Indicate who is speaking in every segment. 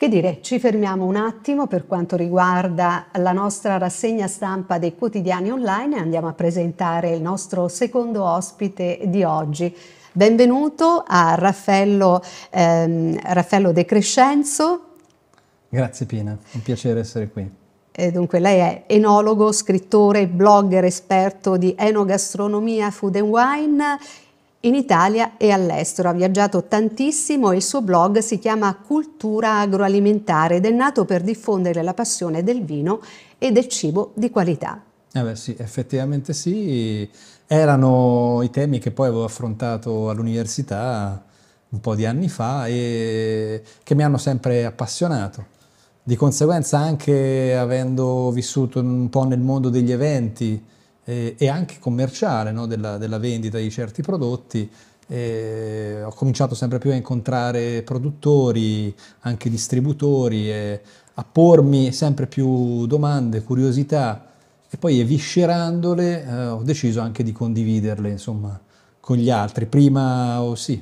Speaker 1: Che dire, ci fermiamo un attimo per quanto riguarda la nostra rassegna stampa dei quotidiani online e andiamo a presentare il nostro secondo ospite di oggi. Benvenuto a Raffaello, ehm, Raffaello De Crescenzo.
Speaker 2: Grazie Pina, un piacere essere qui.
Speaker 1: E eh, dunque, lei è enologo, scrittore, blogger, esperto di enogastronomia, food and wine in Italia e all'estero. Ha viaggiato tantissimo e il suo blog si chiama Cultura Agroalimentare ed è nato per diffondere la passione del vino e del cibo di qualità.
Speaker 2: Eh beh sì, effettivamente sì. Erano i temi che poi avevo affrontato all'università un po' di anni fa e che mi hanno sempre appassionato. Di conseguenza anche avendo vissuto un po' nel mondo degli eventi, eh, e anche commerciale no? della, della, vendita di certi prodotti. Eh, ho cominciato sempre più a incontrare produttori, anche distributori, eh, a pormi sempre più domande, curiosità e poi eviscerandole eh, ho deciso anche di condividerle insomma, con gli altri. Prima oh, sì,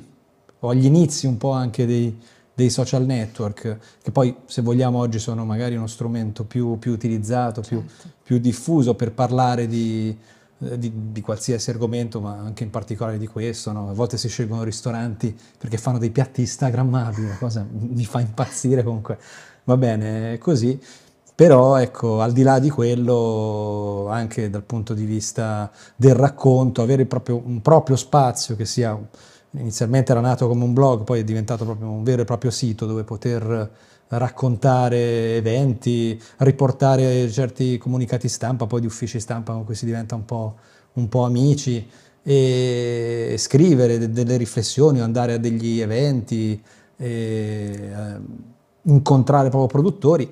Speaker 2: o agli inizi un po' anche dei, dei social network, che poi se vogliamo oggi sono magari uno strumento più, più utilizzato, certo. più, più, diffuso per parlare di, eh, di, di, qualsiasi argomento, ma anche in particolare di questo. No? A volte si scelgono ristoranti perché fanno dei piatti instagrammabili, cosa mi fa impazzire comunque. Va bene, così. Però ecco, al di là di quello, anche dal punto di vista del racconto, avere proprio un proprio spazio che sia inizialmente era nato come un blog, poi è diventato proprio un vero e proprio sito dove poter raccontare eventi, riportare certi comunicati stampa, poi di uffici stampa con cui si diventa un po', un po amici e scrivere delle riflessioni, andare a degli eventi, ehm, incontrare proprio produttori,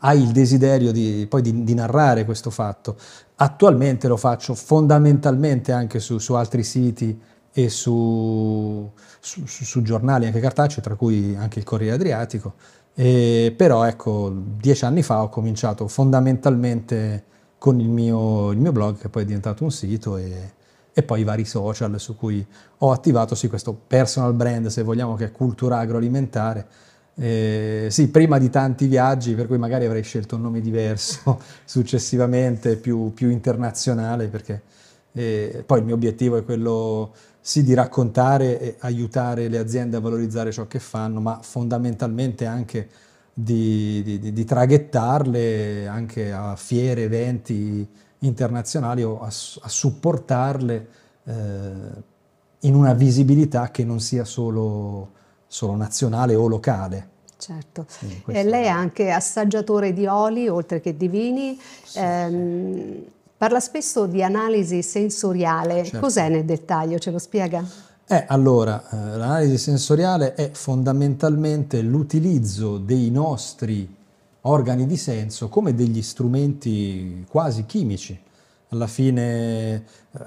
Speaker 2: hai il desiderio di, poi di, di, narrare questo fatto. Attualmente lo faccio fondamentalmente anche su, su altri siti e su, su, su giornali anche cartacei, tra cui anche il Corriere Adriatico. E, però ecco, dieci anni fa ho cominciato fondamentalmente con il mio, il mio blog, che poi è diventato un sito, e, e, poi i vari social su cui ho attivato sì, questo personal brand, se vogliamo, che è cultura agroalimentare. Eh, sì, prima di tanti viaggi, per cui magari avrei scelto un nome diverso successivamente, più, più internazionale, perché e poi il mio obiettivo è quello sì di raccontare e aiutare le aziende a valorizzare ciò che fanno, ma fondamentalmente anche di, di, di traghettarle anche a fiere, eventi internazionali o a, a supportarle eh, in una visibilità che non sia solo, solo nazionale o locale.
Speaker 1: Certo, e lei è anche assaggiatore di oli oltre che di vini. Sì, ehm, sì Parla spesso di analisi sensoriale, ah, certo. cos'è nel dettaglio? Ce lo spiega?
Speaker 2: Eh, allora, eh, l'analisi sensoriale è fondamentalmente l'utilizzo dei nostri organi di senso come degli strumenti quasi chimici. Alla fine eh,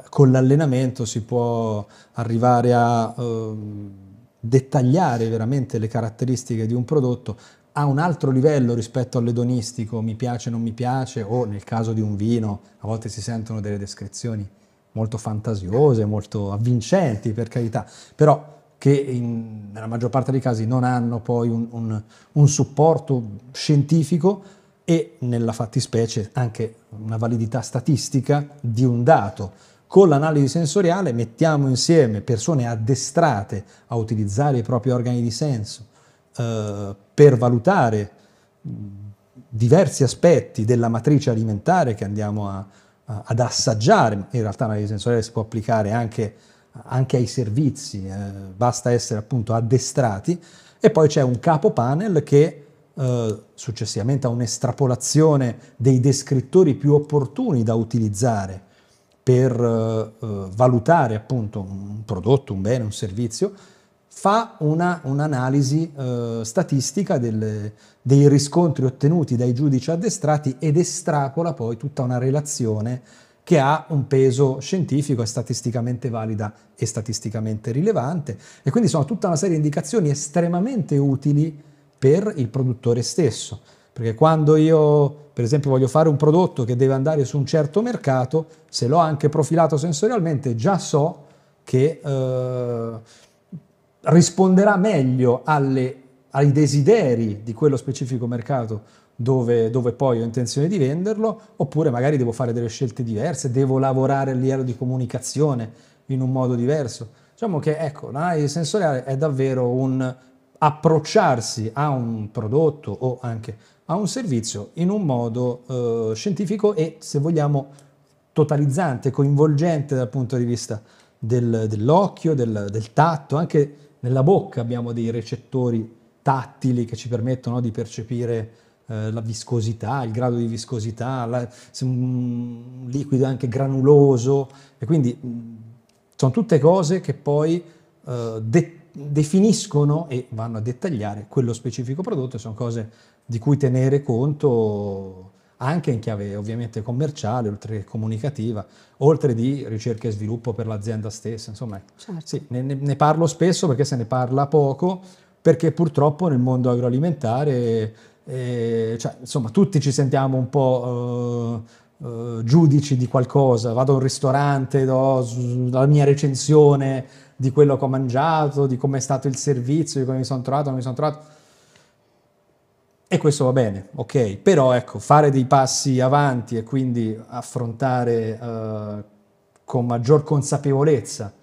Speaker 2: con l'allenamento si può arrivare a eh, dettagliare veramente le caratteristiche di un prodotto ha un altro livello rispetto all'edonistico, mi piace, non mi piace, o nel caso di un vino, a volte si sentono delle descrizioni molto fantasiose, molto avvincenti per carità, però che in, nella maggior parte dei casi non hanno poi un, un, un supporto scientifico e nella fattispecie anche una validità statistica di un dato. Con l'analisi sensoriale mettiamo insieme persone addestrate a utilizzare i propri organi di senso, eh, per valutare diversi aspetti della matrice alimentare che andiamo a, a, ad assaggiare, in realtà l'analisi sensoriale si può applicare anche, anche ai servizi, eh, basta essere appunto addestrati, e poi c'è un capo panel che eh, successivamente a un'estrapolazione dei descrittori più opportuni da utilizzare per eh, valutare appunto un prodotto, un bene, un servizio, fa una, un'analisi eh, statistica del, dei riscontri ottenuti dai giudici addestrati ed estrapola poi tutta una relazione che ha un peso scientifico, è statisticamente valida e statisticamente rilevante e quindi sono tutta una serie di indicazioni estremamente utili per il produttore stesso. Perché quando io, per esempio, voglio fare un prodotto che deve andare su un certo mercato, se l'ho anche profilato sensorialmente, già so che eh, risponderà meglio alle, ai desideri di quello specifico mercato dove, dove, poi ho intenzione di venderlo, oppure magari devo fare delle scelte diverse, devo lavorare a livello di comunicazione in un modo diverso. Diciamo che ecco, l'analisi sensoriale è davvero un approcciarsi a un prodotto o anche a un servizio in un modo eh, scientifico e, se vogliamo, totalizzante, coinvolgente dal punto di vista del, dell'occhio, del, del tatto, anche nella bocca abbiamo dei recettori tattili che ci permettono di percepire eh, la viscosità, il grado di viscosità, la, un liquido anche granuloso e quindi mm, sono tutte cose che poi eh, de definiscono e vanno a dettagliare quello specifico prodotto, sono cose di cui tenere conto anche in chiave ovviamente commerciale, oltre che comunicativa, oltre di ricerca e sviluppo per l'azienda stessa. Insomma, ecco. certo. sì, ne, ne, parlo spesso perché se ne parla poco, perché purtroppo nel mondo agroalimentare, eh, cioè, insomma, tutti ci sentiamo un po'... Eh, eh, giudici di qualcosa, vado a un ristorante, do la mia recensione di quello che ho mangiato, di come è stato il servizio, di come mi sono trovato, non mi sono trovato e questo va bene, ok, però ecco, fare dei passi avanti e quindi affrontare eh, con maggior consapevolezza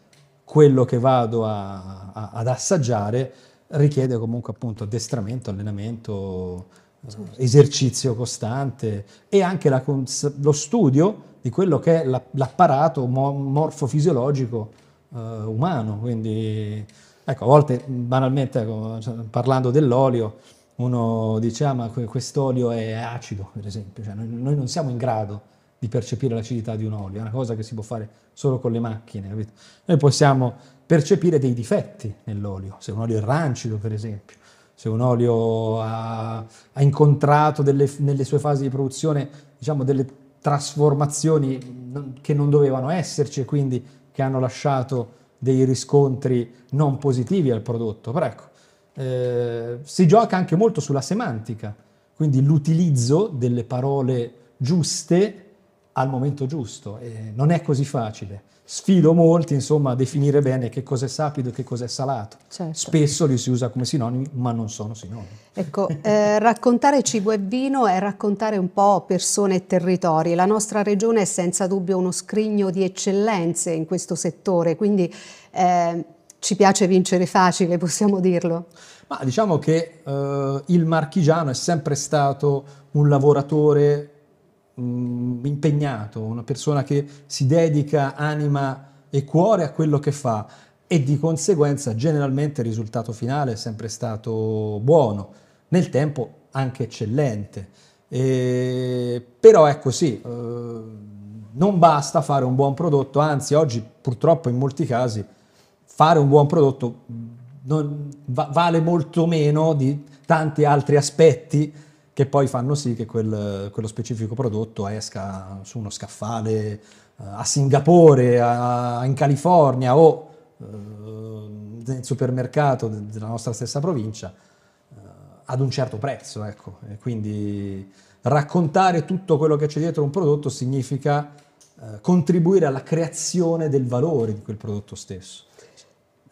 Speaker 2: quello che vado a, a, ad assaggiare richiede comunque appunto addestramento, allenamento, eh, certo. esercizio costante e anche la, lo studio di quello che è l'apparato morfofisiologico eh, umano. Quindi, ecco, a volte banalmente ecco, cioè, parlando dell'olio, uno dice ah ma quest'olio è acido, per esempio, cioè, noi, non siamo in grado di percepire l'acidità di un olio, è una cosa che si può fare solo con le macchine, capito? Noi possiamo percepire dei difetti nell'olio, se un olio è rancido, per esempio, se un olio ha, ha incontrato delle, nelle sue fasi di produzione, diciamo, delle trasformazioni che non dovevano esserci e quindi che hanno lasciato dei riscontri non positivi al prodotto, però ecco, eh, si gioca anche molto sulla semantica, quindi l'utilizzo delle parole giuste al momento giusto. Eh, non è così facile. Sfido molti, insomma, a definire bene che cos'è sapido e che cos'è salato.
Speaker 1: Certo. Spesso
Speaker 2: li si usa come sinonimi, ma non sono sinonimi.
Speaker 1: Ecco, eh, raccontare cibo e vino è raccontare un po' persone e territori. La nostra regione è senza dubbio uno scrigno di eccellenze in questo settore, quindi... Eh, ci piace vincere facile, possiamo dirlo.
Speaker 2: Ma diciamo che eh, il marchigiano è sempre stato un lavoratore mh, mm, impegnato, una persona che si dedica anima e cuore a quello che fa e di conseguenza generalmente il risultato finale è sempre stato buono, nel tempo anche eccellente. E, però è così, eh, non basta fare un buon prodotto, anzi oggi purtroppo in molti casi fare un buon prodotto non, va, vale molto meno di tanti altri aspetti che poi fanno sì che quel, quello specifico prodotto esca su uno scaffale eh, a Singapore, a, in California o eh, nel supermercato della nostra stessa provincia eh, ad un certo prezzo. Ecco. quindi raccontare tutto quello che c'è dietro un prodotto significa contribuire alla creazione del valore di quel prodotto stesso.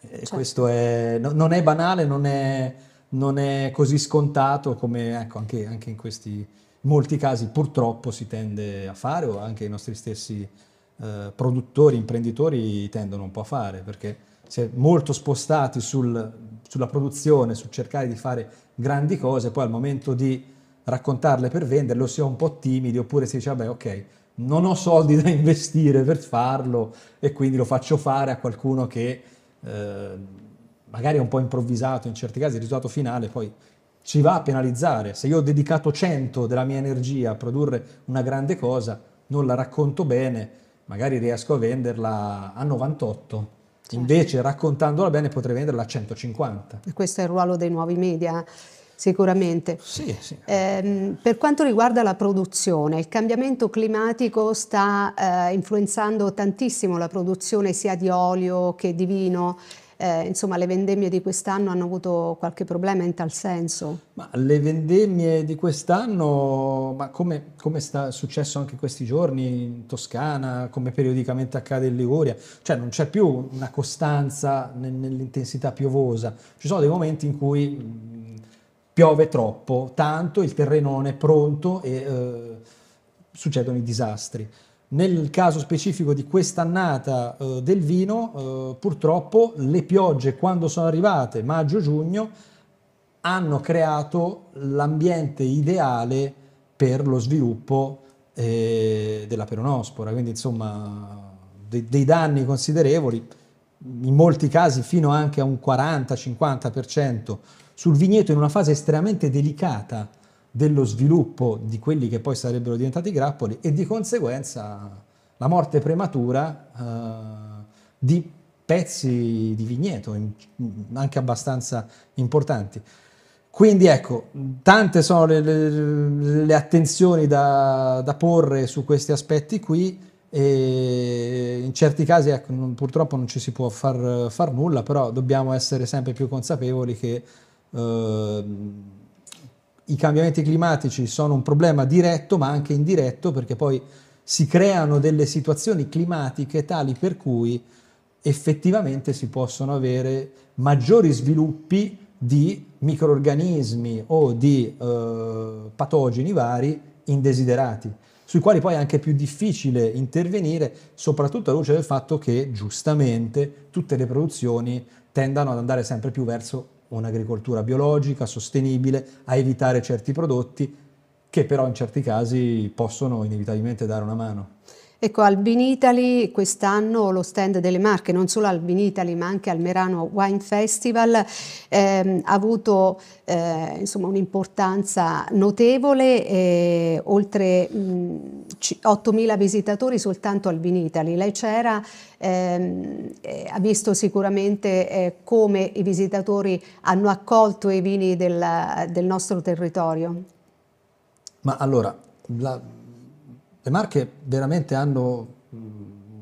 Speaker 2: Certo. Questo è, no, non è banale, non è, non è così scontato come ecco, anche, anche, in questi molti casi purtroppo si tende a fare o anche i nostri stessi eh, produttori, imprenditori tendono un po' a fare perché si è molto spostati sul, sulla produzione, su cercare di fare grandi cose, poi al momento di raccontarle per venderle si è un po' timidi oppure si dice vabbè ok non ho soldi da investire per farlo e quindi lo faccio fare a qualcuno che eh, magari un po' improvvisato in certi casi, il risultato finale poi ci va a penalizzare. Se io ho dedicato 100 della mia energia a produrre una grande cosa, non la racconto bene, magari riesco a venderla a 98. Certo. Invece raccontandola bene potrei venderla a 150.
Speaker 1: E questo è il ruolo dei nuovi media. Sicuramente. Sì, sì. Eh, per quanto riguarda la produzione, il cambiamento climatico sta eh, influenzando tantissimo la produzione sia di olio che di vino. Eh, insomma, le vendemmie di quest'anno hanno avuto qualche problema in tal senso?
Speaker 2: Ma le vendemmie di quest'anno, come, come sta successo anche questi giorni in Toscana, come periodicamente accade in Liguria, cioè non c'è più una costanza nell'intensità piovosa, ci sono dei momenti in cui piove troppo, tanto, il terreno non è pronto e eh, succedono i disastri. Nel caso specifico di quest'annata eh, del vino, eh, purtroppo le piogge quando sono arrivate, maggio-giugno, hanno creato l'ambiente ideale per lo sviluppo eh, della peronospora, quindi insomma de dei danni considerevoli, in molti casi fino anche a un 40-50% sul vigneto in una fase estremamente delicata dello sviluppo di quelli che poi sarebbero diventati grappoli e di conseguenza la morte prematura eh, di pezzi di vigneto anche abbastanza importanti. Quindi ecco, tante sono le, le, le attenzioni da, da, porre su questi aspetti qui e in certi casi ecco, non, purtroppo non ci si può far, far, nulla, però dobbiamo essere sempre più consapevoli che eh, i cambiamenti climatici sono un problema diretto ma anche indiretto perché poi si creano delle situazioni climatiche tali per cui effettivamente si possono avere maggiori sviluppi di microorganismi o di eh, patogeni vari indesiderati, sui quali poi è anche più difficile intervenire, soprattutto alla luce del fatto che giustamente tutte le produzioni tendano ad andare sempre più verso un'agricoltura biologica, sostenibile, a evitare certi prodotti che però in certi casi possono inevitabilmente dare una mano.
Speaker 1: Ecco, Albin Italy quest'anno lo stand delle marche, non solo Albin Italy ma anche al Merano Wine Festival, ehm, ha avuto eh, un'importanza notevole, eh, oltre mh, 8.000 visitatori soltanto Albin Italy. Lei c'era, ehm, eh, ha visto sicuramente eh, come i visitatori hanno accolto i vini del, del nostro territorio.
Speaker 2: Ma allora, la le Marche veramente hanno,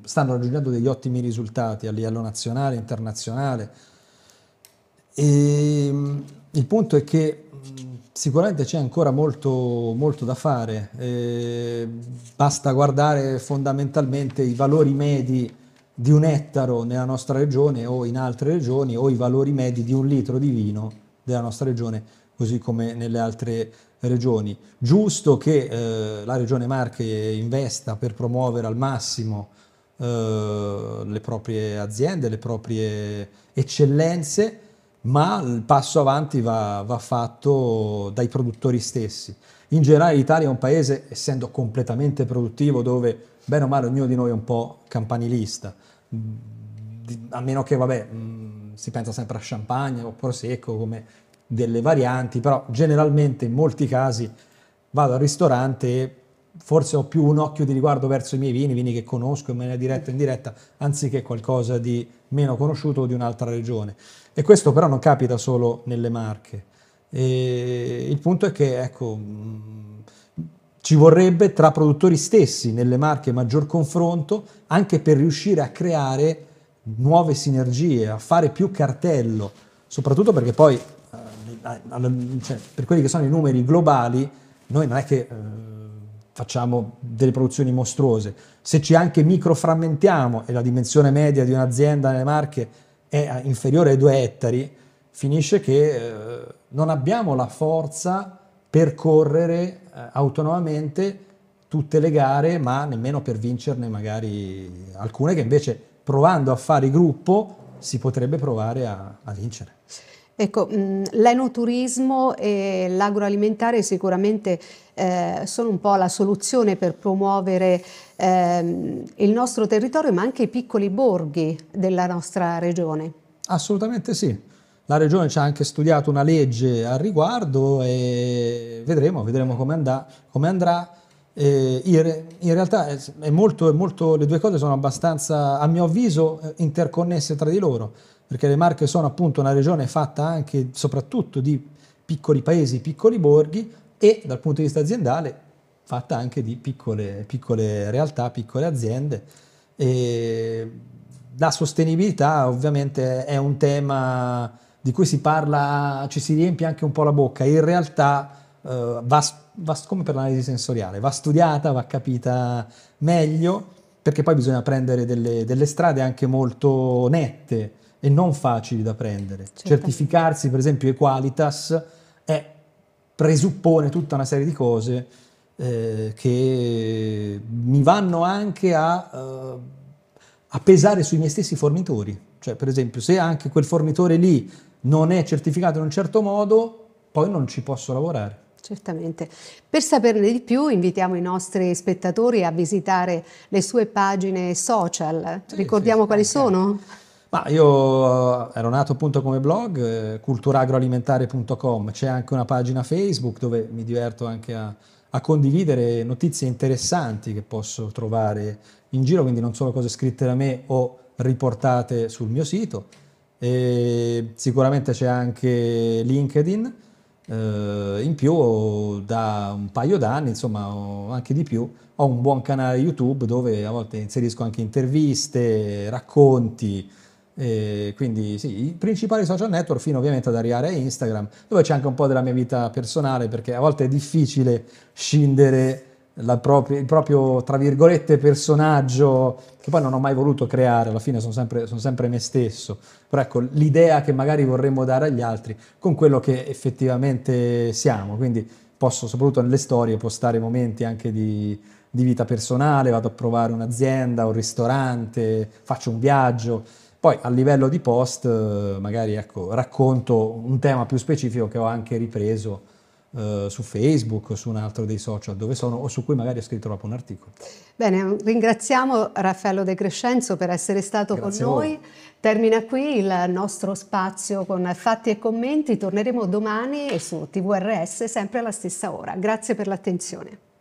Speaker 2: stanno raggiungendo degli ottimi risultati a livello nazionale, internazionale. E il punto è che sicuramente c'è ancora molto, molto da fare. Eh, basta guardare fondamentalmente i valori medi di un ettaro nella nostra regione o in altre regioni o i valori medi di un litro di vino della nostra regione così come nelle altre regioni. Giusto che eh, la regione Marche investa per promuovere al massimo eh, le proprie aziende, le proprie eccellenze, ma il passo avanti va, va, fatto dai produttori stessi. In generale l'Italia è un paese, essendo completamente produttivo, dove bene o male ognuno di noi è un po' campanilista, a meno che vabbè, mm, si pensa sempre a champagne o prosecco come delle varianti, però generalmente in molti casi vado al ristorante e forse ho più un occhio di riguardo verso i miei vini, vini che conosco in maniera diretta o indiretta, anziché qualcosa di meno conosciuto o di un'altra regione. E questo però non capita solo nelle Marche. E il punto è che ecco, mm, ci vorrebbe tra produttori stessi nelle Marche maggior confronto anche per riuscire a creare nuove sinergie, a fare più cartello, soprattutto perché poi eh, cioè, per quelli che sono i numeri globali, noi non è che eh, facciamo delle produzioni mostruose. Se ci anche microframmentiamo e la dimensione media di un'azienda nelle Marche è eh, inferiore ai 2 ettari, finisce che eh, non abbiamo la forza per correre eh, autonomamente tutte le gare, ma nemmeno per vincerne magari alcune che invece provando a fare gruppo si potrebbe provare a, a vincere.
Speaker 1: Ecco, mm, l'enoturismo e l'agroalimentare sicuramente eh, sono un po' la soluzione per promuovere ehm, il nostro territorio, ma anche i piccoli borghi della nostra regione.
Speaker 2: Assolutamente sì. La regione ci ha anche studiato una legge al riguardo e vedremo, vedremo come, andà, come andrà. Eh, in, realtà è, è molto, è molto, le due cose sono abbastanza, a mio avviso, eh, interconnesse tra di loro, perché le Marche sono appunto una regione fatta anche, soprattutto di piccoli paesi, piccoli borghi e dal punto di vista aziendale fatta anche di piccole, piccole realtà, piccole aziende. E la sostenibilità ovviamente è un tema di cui si parla, ci si riempie anche un po' la bocca, in realtà uh, va, va, come per l'analisi sensoriale, va studiata, va capita meglio, perché poi bisogna prendere delle, delle strade anche molto nette e non facili da prendere. Certo. Certificarsi, per esempio, Equalitas è, presuppone tutta una serie di cose eh, che mi vanno anche a, uh, a pesare sui miei stessi fornitori. Cioè, per esempio, se anche quel fornitore lì non è certificato in un certo modo, poi non ci posso lavorare.
Speaker 1: Certamente. Per saperne di più invitiamo i nostri spettatori a visitare le sue pagine social. Sì, Ricordiamo sì, quali sono?
Speaker 2: Ma io eh, ero nato appunto come blog, eh, culturaagroalimentare.com, c'è anche una pagina Facebook dove mi diverto anche a, a condividere notizie interessanti che posso trovare in giro, quindi non solo cose scritte da me o riportate sul mio sito. E sicuramente c'è anche LinkedIn, eh, in più da un paio d'anni, insomma anche di più, ho un buon canale YouTube dove a volte inserisco anche interviste, racconti, e quindi sì, i principali social network fino ovviamente ad arrivare a Instagram, dove c'è anche un po' della mia vita personale, perché a volte è difficile scindere propria, il proprio, tra virgolette, personaggio, che poi non ho mai voluto creare, alla fine sono sempre, sono sempre me stesso, però ecco, l'idea che magari vorremmo dare agli altri con quello che effettivamente siamo, quindi posso, soprattutto nelle storie, postare momenti anche di, di vita personale, vado a provare un'azienda, un ristorante, faccio un viaggio, poi a livello di post eh, magari ecco, racconto un tema più specifico che ho anche ripreso eh, su Facebook o su un altro dei social dove sono o su cui magari ho scritto proprio un articolo.
Speaker 1: Bene, ringraziamo Raffaello De Crescenzo per essere stato Grazie con noi. Termina qui il nostro spazio con fatti e commenti. Torneremo domani su TVRS sempre alla stessa ora. Grazie per l'attenzione.